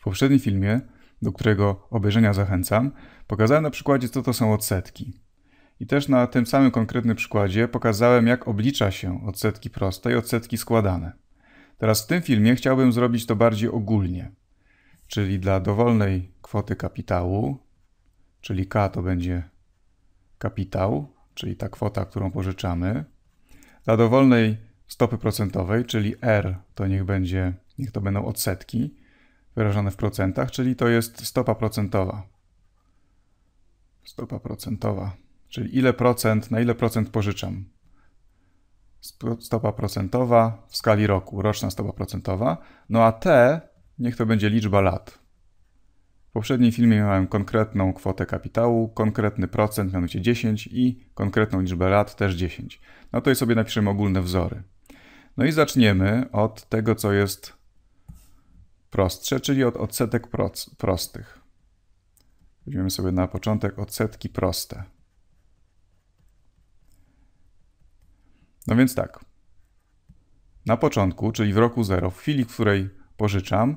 W poprzednim filmie, do którego obejrzenia zachęcam, pokazałem na przykładzie, co to są odsetki. I też na tym samym konkretnym przykładzie pokazałem, jak oblicza się odsetki proste i odsetki składane. Teraz w tym filmie chciałbym zrobić to bardziej ogólnie, czyli dla dowolnej kwoty kapitału, czyli K to będzie kapitał, czyli ta kwota, którą pożyczamy, dla dowolnej stopy procentowej, czyli R to niech będzie, niech to będą odsetki, wyrażane w procentach, czyli to jest stopa procentowa. Stopa procentowa, czyli ile procent, na ile procent pożyczam. Stopa procentowa w skali roku, roczna stopa procentowa. No a T, niech to będzie liczba lat. W poprzednim filmie miałem konkretną kwotę kapitału, konkretny procent, mianowicie 10 i konkretną liczbę lat, też 10. No to i sobie napiszemy ogólne wzory. No i zaczniemy od tego, co jest prostsze, czyli od odsetek prostych. Weźmiemy sobie na początek odsetki proste. No więc tak. Na początku, czyli w roku 0, w chwili, w której pożyczam,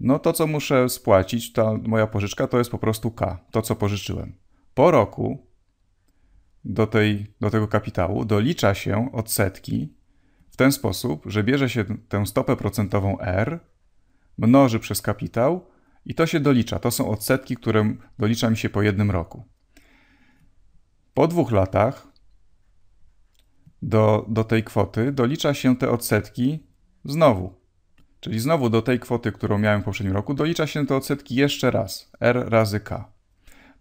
no to co muszę spłacić, ta moja pożyczka to jest po prostu K, to co pożyczyłem. Po roku do, tej, do tego kapitału dolicza się odsetki w ten sposób, że bierze się tę stopę procentową R mnoży przez kapitał i to się dolicza. To są odsetki, które dolicza mi się po jednym roku. Po dwóch latach do, do tej kwoty dolicza się te odsetki znowu. Czyli znowu do tej kwoty, którą miałem w poprzednim roku, dolicza się te odsetki jeszcze raz. R razy K.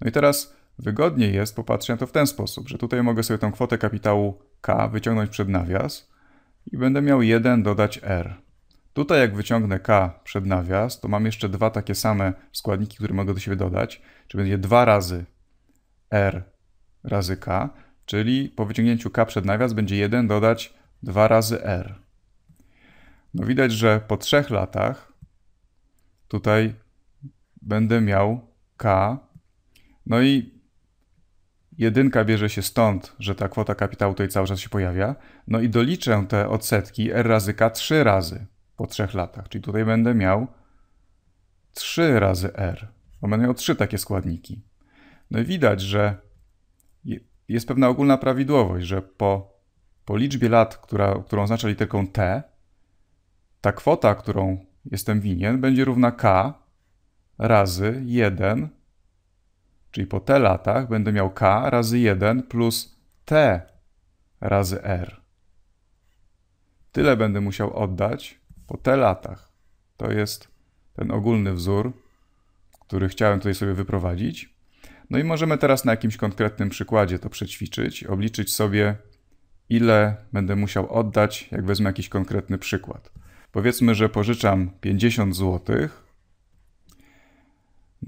No i teraz wygodniej jest popatrzeć na to w ten sposób, że tutaj mogę sobie tą kwotę kapitału K wyciągnąć przed nawias i będę miał 1 dodać R. Tutaj jak wyciągnę k przed nawias, to mam jeszcze dwa takie same składniki, które mogę do siebie dodać, czyli będzie 2 razy r razy k, czyli po wyciągnięciu k przed nawias będzie 1 dodać 2 razy r. No widać, że po trzech latach tutaj będę miał k. No i jedynka bierze się stąd, że ta kwota kapitału tutaj cały czas się pojawia. No i doliczę te odsetki r razy k trzy razy po trzech latach. Czyli tutaj będę miał 3 razy R, bo będę miał trzy takie składniki. No i widać, że jest pewna ogólna prawidłowość, że po, po liczbie lat, która, którą oznacza literką T, ta kwota, którą jestem winien, będzie równa K razy 1, czyli po T latach będę miał K razy 1 plus T razy R. Tyle będę musiał oddać po te latach. To jest ten ogólny wzór, który chciałem tutaj sobie wyprowadzić. No i możemy teraz na jakimś konkretnym przykładzie to przećwiczyć, obliczyć sobie, ile będę musiał oddać, jak wezmę jakiś konkretny przykład. Powiedzmy, że pożyczam 50 zł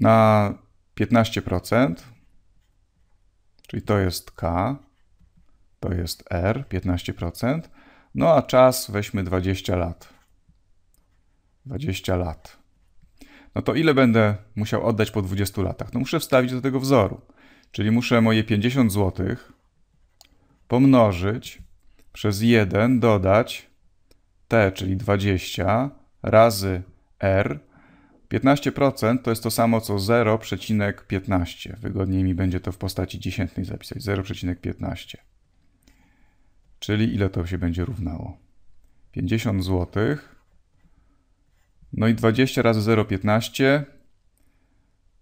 na 15%, czyli to jest K, to jest R, 15%, no a czas weźmy 20 lat. 20 lat. No to ile będę musiał oddać po 20 latach? No muszę wstawić do tego wzoru. Czyli muszę moje 50 zł pomnożyć przez 1 dodać t, czyli 20 razy r. 15% to jest to samo co 0,15. Wygodniej mi będzie to w postaci dziesiętnej zapisać. 0,15. Czyli ile to się będzie równało? 50 złotych no i 20 razy 0,15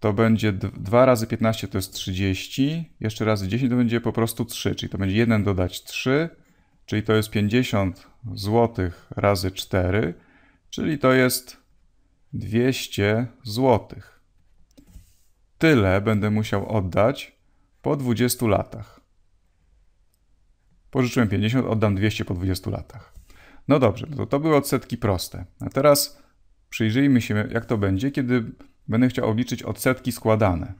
to będzie 2 razy 15 to jest 30, jeszcze razy 10 to będzie po prostu 3, czyli to będzie 1 dodać 3, czyli to jest 50 zł razy 4, czyli to jest 200 zł. Tyle będę musiał oddać po 20 latach. Pożyczyłem 50, oddam 200 po 20 latach. No dobrze, to, to były odsetki proste. A teraz przyjrzyjmy się, jak to będzie, kiedy będę chciał obliczyć odsetki składane.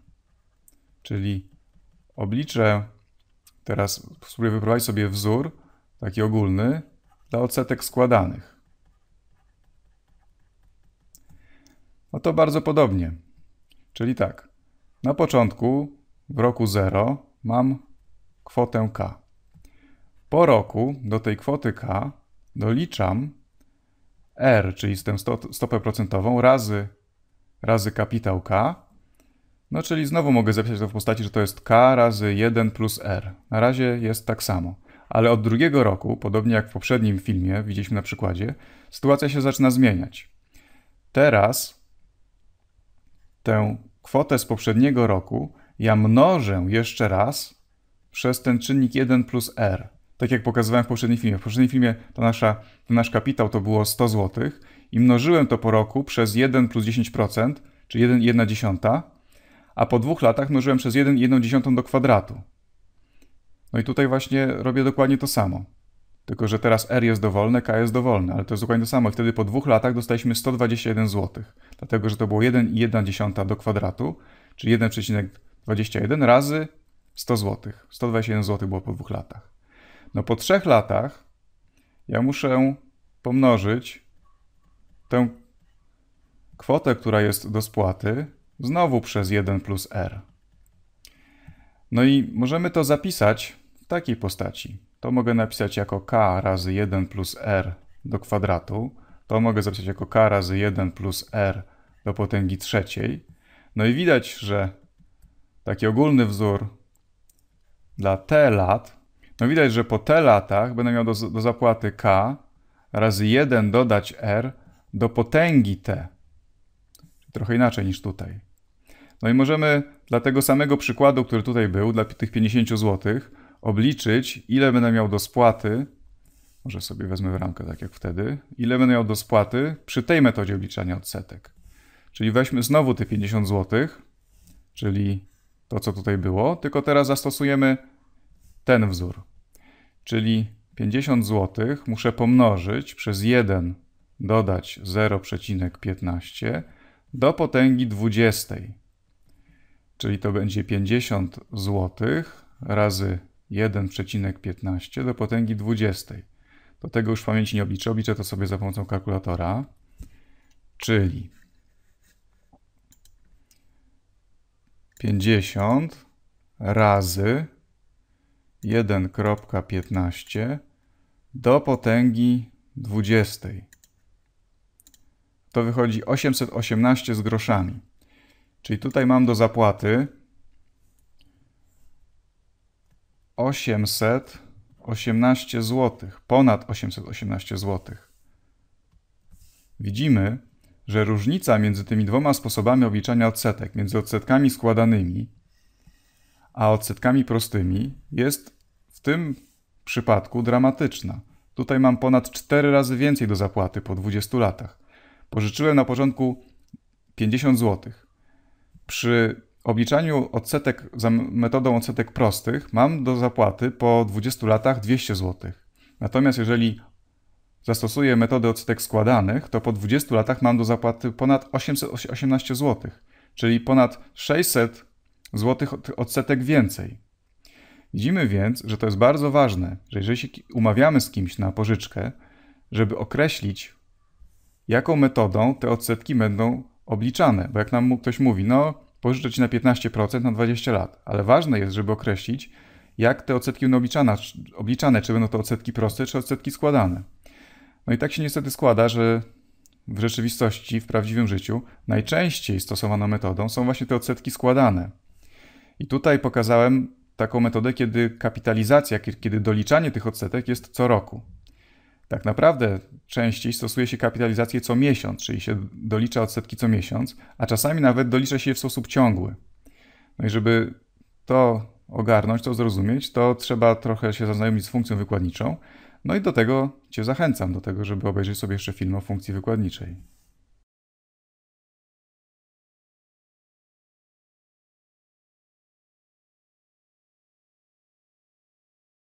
Czyli obliczę, teraz spróbuję wyprowadzić sobie wzór, taki ogólny, dla odsetek składanych. No to bardzo podobnie. Czyli tak, na początku w roku 0 mam kwotę k. Po roku do tej kwoty k doliczam R, czyli z tę stopę procentową, razy, razy kapitał K. No czyli znowu mogę zapisać to w postaci, że to jest K razy 1 plus R. Na razie jest tak samo. Ale od drugiego roku, podobnie jak w poprzednim filmie, widzieliśmy na przykładzie, sytuacja się zaczyna zmieniać. Teraz tę kwotę z poprzedniego roku ja mnożę jeszcze raz przez ten czynnik 1 plus R tak jak pokazywałem w poprzednim filmie. W poprzednim filmie to nasza, nasz kapitał to było 100 zł i mnożyłem to po roku przez 1 plus 10%, czyli 1, 1 dziesiąta, a po dwóch latach mnożyłem przez 1, 1 dziesiątą do kwadratu. No i tutaj właśnie robię dokładnie to samo. Tylko, że teraz R jest dowolne, K jest dowolne, ale to jest dokładnie to samo. I wtedy po dwóch latach dostaliśmy 121 zł, dlatego, że to było 1,1 do kwadratu, czyli 1,21 razy 100 zł. 121 zł było po dwóch latach. No po trzech latach ja muszę pomnożyć tę kwotę, która jest do spłaty, znowu przez 1 plus r. No i możemy to zapisać w takiej postaci. To mogę napisać jako k razy 1 plus r do kwadratu. To mogę zapisać jako k razy 1 plus r do potęgi trzeciej. No i widać, że taki ogólny wzór dla t lat no widać, że po te latach będę miał do, do zapłaty K razy 1 dodać R do potęgi T. Trochę inaczej niż tutaj. No i możemy dla tego samego przykładu, który tutaj był, dla tych 50 zł, obliczyć, ile będę miał do spłaty, może sobie wezmę w ramkę tak jak wtedy, ile będę miał do spłaty przy tej metodzie obliczania odsetek. Czyli weźmy znowu te 50 zł, czyli to, co tutaj było, tylko teraz zastosujemy ten wzór. Czyli 50 zł muszę pomnożyć przez 1, dodać 0,15 do potęgi 20. Czyli to będzie 50 zł razy 1,15 do potęgi 20. Do tego już w pamięci nie obliczę, obliczę to sobie za pomocą kalkulatora. Czyli 50 razy 1.15 do potęgi 20. To wychodzi 818 z groszami. Czyli tutaj mam do zapłaty 818 zł, ponad 818 zł. Widzimy, że różnica między tymi dwoma sposobami obliczania odsetek, między odsetkami składanymi, a odsetkami prostymi jest w tym przypadku dramatyczna. Tutaj mam ponad 4 razy więcej do zapłaty po 20 latach. Pożyczyłem na początku 50 zł. Przy obliczaniu odsetek za metodą odsetek prostych mam do zapłaty po 20 latach 200 zł. Natomiast jeżeli zastosuję metodę odsetek składanych, to po 20 latach mam do zapłaty ponad 818 zł, czyli ponad 600 złotych odsetek więcej. Widzimy więc, że to jest bardzo ważne, że jeżeli się umawiamy z kimś na pożyczkę, żeby określić, jaką metodą te odsetki będą obliczane. Bo jak nam ktoś mówi, no pożyczę ci na 15% na 20 lat, ale ważne jest, żeby określić, jak te odsetki będą obliczane, obliczane, czy będą to odsetki proste, czy odsetki składane. No i tak się niestety składa, że w rzeczywistości, w prawdziwym życiu, najczęściej stosowaną metodą są właśnie te odsetki składane. I tutaj pokazałem taką metodę, kiedy kapitalizacja, kiedy doliczanie tych odsetek jest co roku. Tak naprawdę częściej stosuje się kapitalizację co miesiąc, czyli się dolicza odsetki co miesiąc, a czasami nawet dolicza się je w sposób ciągły. No i żeby to ogarnąć, to zrozumieć, to trzeba trochę się zaznajomić z funkcją wykładniczą. No i do tego Cię zachęcam, do tego, żeby obejrzeć sobie jeszcze film o funkcji wykładniczej.